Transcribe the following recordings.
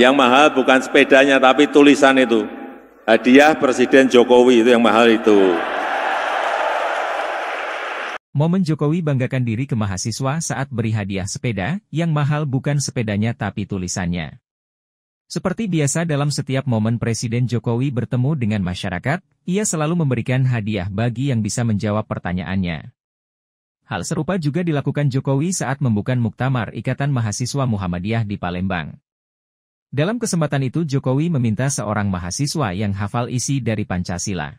yang mahal bukan sepedanya tapi tulisan itu. Hadiah Presiden Jokowi itu yang mahal itu. Momen Jokowi banggakan diri ke mahasiswa saat beri hadiah sepeda, yang mahal bukan sepedanya tapi tulisannya. Seperti biasa dalam setiap momen Presiden Jokowi bertemu dengan masyarakat, ia selalu memberikan hadiah bagi yang bisa menjawab pertanyaannya. Hal serupa juga dilakukan Jokowi saat membuka Muktamar Ikatan Mahasiswa Muhammadiyah di Palembang. Dalam kesempatan itu Jokowi meminta seorang mahasiswa yang hafal isi dari Pancasila.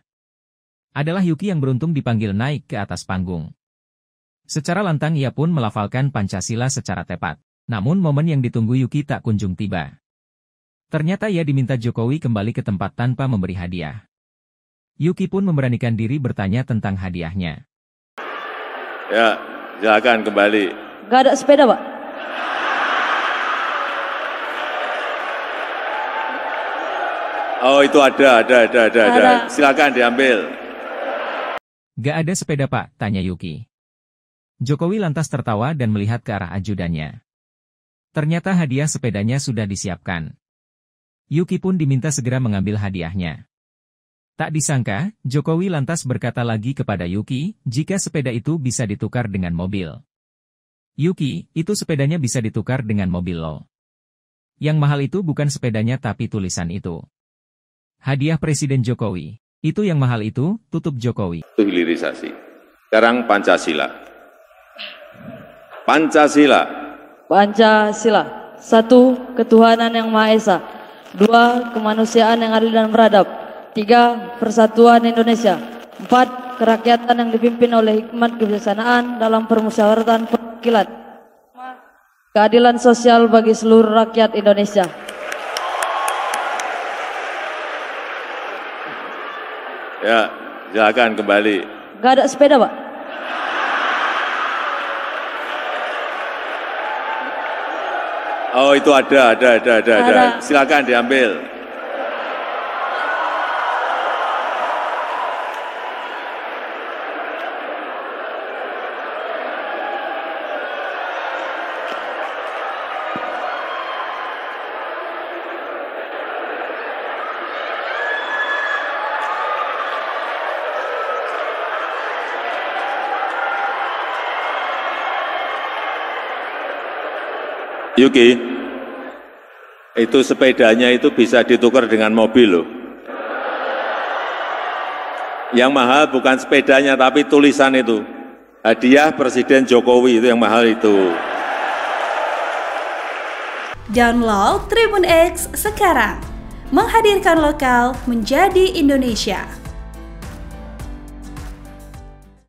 Adalah Yuki yang beruntung dipanggil naik ke atas panggung. Secara lantang ia pun melafalkan Pancasila secara tepat. Namun momen yang ditunggu Yuki tak kunjung tiba. Ternyata ia diminta Jokowi kembali ke tempat tanpa memberi hadiah. Yuki pun memberanikan diri bertanya tentang hadiahnya. Ya, silakan kembali. Gak ada sepeda, Pak. Oh itu ada, ada, ada, ada, ada. Silakan diambil. Gak ada sepeda pak, tanya Yuki. Jokowi lantas tertawa dan melihat ke arah ajudannya. Ternyata hadiah sepedanya sudah disiapkan. Yuki pun diminta segera mengambil hadiahnya. Tak disangka, Jokowi lantas berkata lagi kepada Yuki, jika sepeda itu bisa ditukar dengan mobil. Yuki, itu sepedanya bisa ditukar dengan mobil lo. Yang mahal itu bukan sepedanya tapi tulisan itu. Hadiah Presiden Jokowi. Itu yang mahal itu, tutup Jokowi. Itu hilirisasi. Sekarang Pancasila. Pancasila. Pancasila. Satu, ketuhanan yang Maha Esa. Dua, kemanusiaan yang adil dan beradab. Tiga, persatuan Indonesia. Empat, kerakyatan yang dipimpin oleh hikmat kebijaksanaan dalam permusyawaratan perwakilan. Keadilan sosial bagi seluruh rakyat Indonesia. Ya, silakan kembali. Gak ada sepeda, Pak. Oh, itu ada, ada, ada, ada. ada. ada. Silakan diambil. Yuki, itu sepedanya itu bisa ditukar dengan mobil loh. Yang mahal bukan sepedanya tapi tulisan itu. Hadiah Presiden Jokowi itu yang mahal itu. Download Tribun X sekarang. Menghadirkan lokal menjadi Indonesia.